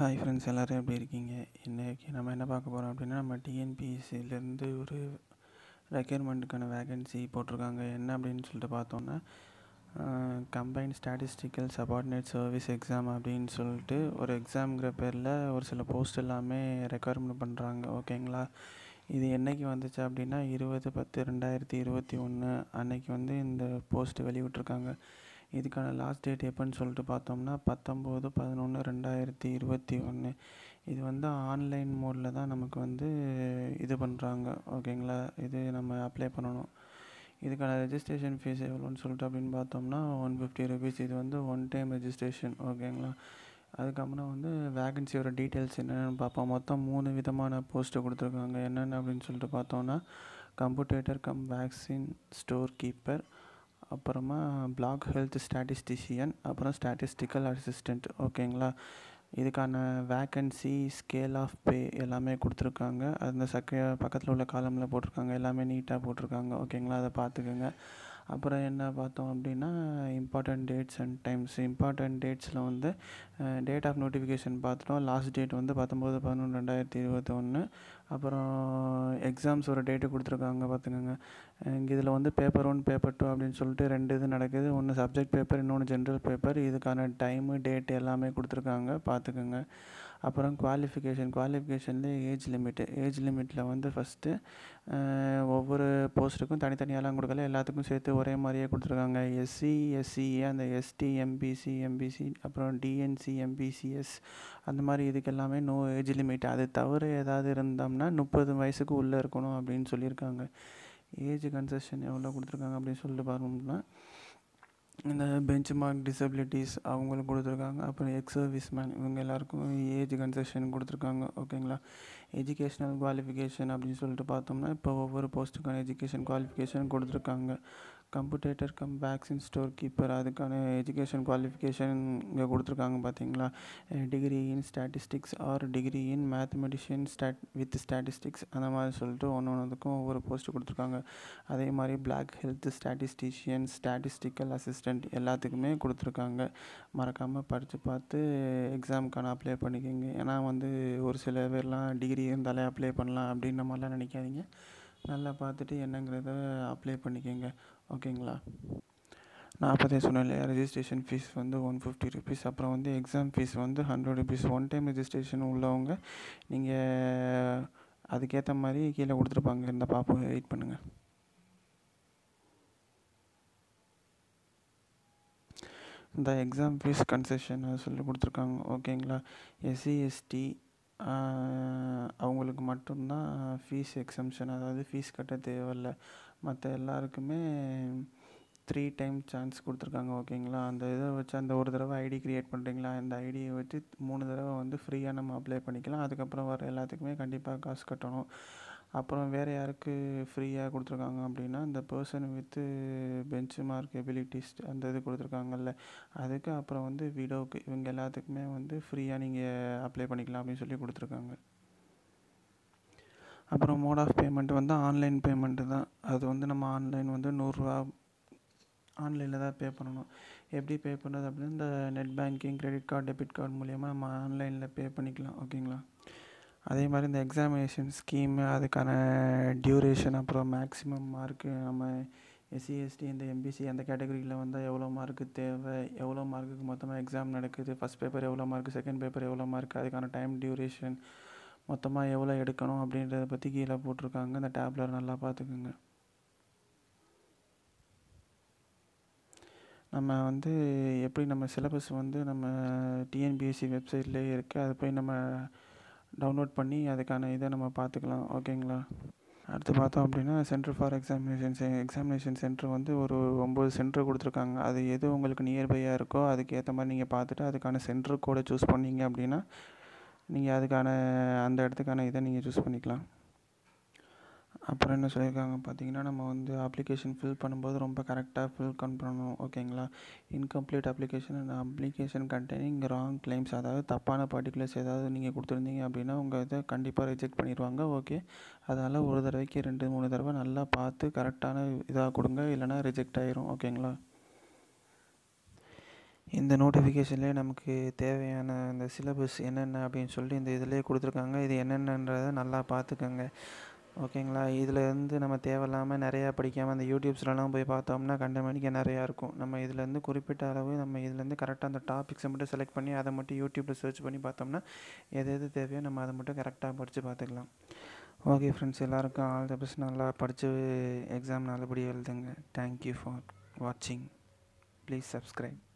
hi friends எல்லோரும் எப்படி இருக்கீங்க இன்றைக்கி நம்ம என்ன பார்க்க போகிறோம் அப்படின்னா நம்ம டிஎன்பிஎஸ்சிலேருந்து ஒரு ரெக்யர்மெண்ட்டுக்கான வேகன்சி போட்டிருக்காங்க என்ன அப்படின்னு சொல்லிட்டு பார்த்தோன்னா combined statistical subordinate service exam அப்படின்னு சொல்லிட்டு ஒரு எக்ஸாம்ங்கிற பேரில் ஒரு சில போஸ்ட் எல்லாமே ரெக்யர்மெண்ட் பண்ணுறாங்க ஓகேங்களா இது என்றைக்கு வந்துச்சு அப்படின்னா இருபது பத்து ரெண்டாயிரத்தி இருபத்தி ஒன்று அன்னைக்கு வந்து இந்த போஸ்ட் வெளியிட்ருக்காங்க இதுக்கான லாஸ்ட் டேட் எப்போன்னு சொல்லிட்டு பார்த்தோம்னா பத்தொம்பது பதினொன்று ரெண்டாயிரத்தி இருபத்தி ஒன்று இது வந்து ஆன்லைன் மோடில் தான் நமக்கு வந்து இது பண்ணுறாங்க ஓகேங்களா இது நம்ம அப்ளை பண்ணணும் இதுக்கான ரெஜிஸ்ட்ரேஷன் ஃபீஸ் எவ்வளோன்னு சொல்லிட்டு அப்படின்னு பார்த்தோம்னா ஒன் ஃபிஃப்டி ருபீஸ் இது வந்து ஒன் டைம் ரெஜிஸ்ட்ரேஷன் ஓகேங்களா அதுக்கப்புறம் வந்து வேகன்சியோட டீட்டெயில்ஸ் என்னென்னு பார்ப்போம் மொத்தம் மூணு விதமான போஸ்ட்டு கொடுத்துருக்காங்க என்னென்ன அப்படின்னு சொல்லிட்டு பார்த்தோம்னா computer cum vaccine store keeper அப்புறமா பிளாக் ஹெல்த் ஸ்டாட்டிஸ்டிஷியன் அப்புறம் ஸ்டாட்டிஸ்டிக்கல் அசிஸ்டண்ட் ஓகேங்களா இதுக்கான வேக்கன்சி ஸ்கேல் ஆஃப் பே எல்லாமே கொடுத்துருக்காங்க அந்த சக்க பக்கத்தில் உள்ள காலமில் போட்டிருக்காங்க எல்லாமே நீட்டாக போட்டிருக்காங்க ஓகேங்களா அதை பார்த்துக்கோங்க அப்புறம் என்ன பார்த்தோம் அப்படின்னா important dates and times important டேட்ஸில் வந்து டேட் ஆஃப் நோட்டிஃபிகேஷன் பார்த்துட்டோம் லாஸ்ட் டேட் வந்து பத்தொம்போது பதினொன்று ரெண்டாயிரத்தி ஒன்று அப்புறம் எக்ஸாம்ஸ் ஒரு டேட்டு கொடுத்துருக்காங்க பார்த்துக்கோங்க இங்கே இதில் வந்து பேப்பர் ஒன் பேப்பர் டூ அப்படின்னு சொல்லிட்டு ரெண்டு இது நடக்குது ஒன்று சப்ஜெக்ட் பேப்பர் இன்னொன்று ஜென்ரல் பேப்பர் இதுக்கான டைமு டேட் எல்லாமே கொடுத்துருக்காங்க பார்த்துக்கோங்க அப்புறம் குவாலிஃபிகேஷன் குவாலிஃபிகேஷன்லேயே ஏஜ் லிமிட்டு ஏஜ் லிமிட்டில் வந்து ஃபஸ்ட்டு ஒவ்வொரு போஸ்ட்டுக்கும் தனித்தனியாலாம் கொடுக்கல எல்லாத்துக்கும் சேர்த்து ஒரே மாதிரியே கொடுத்துருக்காங்க எஸ்சி எஸ்சிஏ அந்த எஸ்டி எம்பிசி எம்பிசி அப்புறம் டிஎன்சி எம்பிசிஎஸ் அந்த மாதிரி இதுக்கு எல்லாமே நோ ஏஜ் லிமிட் அது தவிர ஏதாவது இருந்தோம்னா முப்பது வயசுக்கு உள்ளே இருக்கணும் அப்படின்னு சொல்லியிருக்காங்க ஏஜ் கன்செஷன் எவ்வளோ கொடுத்துருக்காங்க அப்படின்னு சொல்லிட்டு பார்க்கணும்னா இந்த பெஞ்ச் மார்க் டிசபிலிட்டிஸ் அவங்களுக்கு கொடுத்துருக்காங்க அப்புறம் எக்ஸ் சர்வீஸ் மேன் இவங்க எல்லாருக்கும் ஏஜ் கன்செஷன் கொடுத்துருக்காங்க ஓகேங்களா எஜுகேஷ்னல் குவாலிஃபிகேஷன் அப்படின்னு சொல்லிட்டு பார்த்தோம்னா இப்போ ஒவ்வொரு போஸ்ட்டுக்கான எஜுகேஷன் குவாலிஃபிகேஷன் கொடுத்துருக்காங்க computer cum vaccine store keeper அதுக்கான எஜுகேஷன் குவாலிஃபிகேஷன் இங்கே கொடுத்துருக்காங்க பார்த்தீங்களா degree in statistics or degree in mathematician stat with statistics அந்த மாதிரி சொல்லிட்டு ஒன்று ஒன்றுக்கும் ஒவ்வொரு போஸ்ட் கொடுத்துருக்காங்க அதே மாதிரி block health statistician statistical assistant எல்லாத்துக்குமே கொடுத்துருக்காங்க மறக்காமல் படித்து பார்த்து எக்ஸாமுக்கான அப்ளை பண்ணிக்கோங்க ஏன்னா வந்து ஒரு சில பேர்லாம் டிகிரி இருந்தாலே அப்ளை பண்ணலாம் அப்படின்னு மாதிரிலாம் நினைக்காதீங்க நல்லா பார்த்துட்டு என்னங்கிறத அப்ளை பண்ணிக்கோங்க ஓகேங்களா நான் அப்போதே சொன்னேன் இல்லையா ரிஜிஸ்ட்ரேஷன் ஃபீஸ் வந்து ஒன் ஃபிஃப்டி ருபீஸ் அப்புறம் வந்து எக்ஸாம் ஃபீஸ் வந்து hundred rupees one time registration உள்ளவங்க நீங்கள் அதுக்கேற்ற மாதிரி கீழே கொடுத்துருப்பாங்க இந்த பாப்போம் வெயிட் பண்ணுங்கள் இந்த எக்ஸாம் ஃபீஸ் கன்செஷன் சொல்லி கொடுத்துருக்காங்க ஓகேங்களா எஸ்சி எஸ்டி அவங்களுக்கு மட்டும்தான் ஃபீஸ் எக்ஸம்ஷன் அதாவது ஃபீஸ் கட்ட தேவையில்ல மற்ற எல்லாருக்குமே த்ரீ டைம் சான்ஸ் கொடுத்துருக்காங்க ஓகேங்களா அந்த இதை வச்சு அந்த ஒரு தடவை ஐடி க்ரியேட் பண்ணுறீங்களா அந்த ஐடியை வச்சு மூணு தடவை வந்து ஃப்ரீயாக நம்ம அப்ளை பண்ணிக்கலாம் அதுக்கப்புறம் வர எல்லாத்துக்குமே கண்டிப்பாக காசு கட்டணும் அப்புறம் வேறு யாருக்கு ஃப்ரீயாக கொடுத்துருக்காங்க அப்படின்னா இந்த person with benchmark abilities அந்த இது கொடுத்துருக்காங்கல்ல அதுக்கு அப்புறம் வந்து விடோவுக்கு இவங்க எல்லாத்துக்குமே வந்து ஃப்ரீயாக நீங்கள் அப்ளை பண்ணிக்கலாம் அப்படின்னு சொல்லி கொடுத்துருக்காங்க அப்புறம் மோட் ஆஃப் பேமெண்ட் வந்து ஆன்லைன் பேமெண்ட்டு தான் அது வந்து நம்ம ஆன்லைன் வந்து நூறுரூவா ஆன்லைனில் தான் பே பண்ணணும் எப்படி பே பண்ணுறது அப்படின்னா இந்த net banking credit card debit card மூலிமா நம்ம ஆன்லைனில் பே பண்ணிக்கலாம் ஓகேங்களா அதே மாதிரி இந்த எக்ஸாமினேஷன் ஸ்கீமு அதுக்கான டியூரேஷன் அப்புறம் மேக்ஸிமம் மார்க்கு நம்ம எஸ்சி எஸ்டி இந்த எம்பிசி அந்த கேட்டகரியில் வந்தால் எவ்வளோ மார்க்கு தேவை எவ்வளோ மார்க்குக்கு மொத்தமாக எக்ஸாம் நடக்குது ஃபஸ்ட் பேப்பர் எவ்வளோ மார்க்கு செகண்ட் பேப்பர் எவ்வளோ மார்க் அதுக்கான டைம் டியூரேஷன் மொத்தமாக எவ்வளோ எடுக்கணும் அப்படின்றத பற்றி கீழே போட்டிருக்காங்க அந்த டேப்லர் நல்லா பார்த்துக்குங்க நம்ம வந்து எப்படி நம்ம சிலபஸ் வந்து நம்ம டிஎன்பிஎஸ்சி வெப்சைட்லேயே இருக்குது அது போய் நம்ம டவுன்லோட் பண்ணி அதுக்கான இதை நம்ம பார்த்துக்கலாம் ஓகேங்களா அடுத்து பார்த்தோம் அப்படின்னா centre for examination examination centre வந்து ஒரு ஒம்பது சென்டர் கொடுத்துருக்காங்க அது எது உங்களுக்கு நியர்பையாக இருக்கோ அதுக்கு ஏற்ற மாதிரி நீங்கள் பார்த்துட்டு அதுக்கான சென்டர் கூட சூஸ் பண்ணிங்க அப்படின்னா நீங்கள் அதுக்கான அந்த இடத்துக்கான இதை நீங்கள் சூஸ் பண்ணிக்கலாம் அப்புறம் என்ன சொல்லியிருக்காங்க பார்த்தீங்கன்னா நம்ம வந்து அப்ளிகேஷன் ஃபில் பண்ணும்போது ரொம்ப கரெக்டாக ஃபில் கன் பண்ணணும் ஓகேங்களா இன்கம்ப்ளீட் அப்ளிகேஷன் அந்த அப்ளிகேஷன் கண்டெய்னிங் ராங் கிளைம்ஸ் அதாவது தப்பான பர்டிகுலர்ஸ் ஏதாவது நீங்கள் கொடுத்துருந்தீங்க அப்படின்னா உங்கள் இதை கண்டிப்பாக ரிஜெக்ட் பண்ணிடுவாங்க ஓகே அதனால் ஒரு தடவைக்கு ரெண்டு மூணு தடவை நல்லா பார்த்து கரெக்டான இதாக கொடுங்க இல்லைனா ரிஜெக்ட் ஆயிரும் ஓகேங்களா இந்த நோட்டிஃபிகேஷன்லேயே நமக்கு தேவையான இந்த சிலபஸ் என்னென்ன அப்படின்னு சொல்லி இந்த இதிலே கொடுத்துருக்காங்க இது என்னென்னன்றதை நல்லா பார்த்துக்கோங்க ஓகேங்களா இதுலேருந்து நம்ம தேவையில்லாமல் நிறையா படிக்காமல் அந்த யூடியூப்ஸ்லலாம் போய் பார்த்தோம்னா கண்டமணிக்க நிறையா இருக்கும் நம்ம இதுலேருந்து குறிப்பிட்ட அளவு நம்ம இதுலேருந்து கரெக்டாக அந்த டாபிக்ஸை மட்டும் செலக்ட் பண்ணி அதை மட்டும் யூடியூப்பில் சர்ச் பண்ணி பார்த்தோம்னா எது எது தேவையோ நம்ம அதை மட்டும் கரெக்டாக படித்து பார்த்துக்கலாம் ஓகே ஃப்ரெண்ட்ஸ் எல்லாருக்கும் ஆல் த பெஸ்ட் நல்லா படித்து எக்ஸாம் நல்லபடியாக எழுதுங்க தேங்க்யூ ஃபார் வாட்சிங் ப்ளீஸ் சப்ஸ்கிரைப்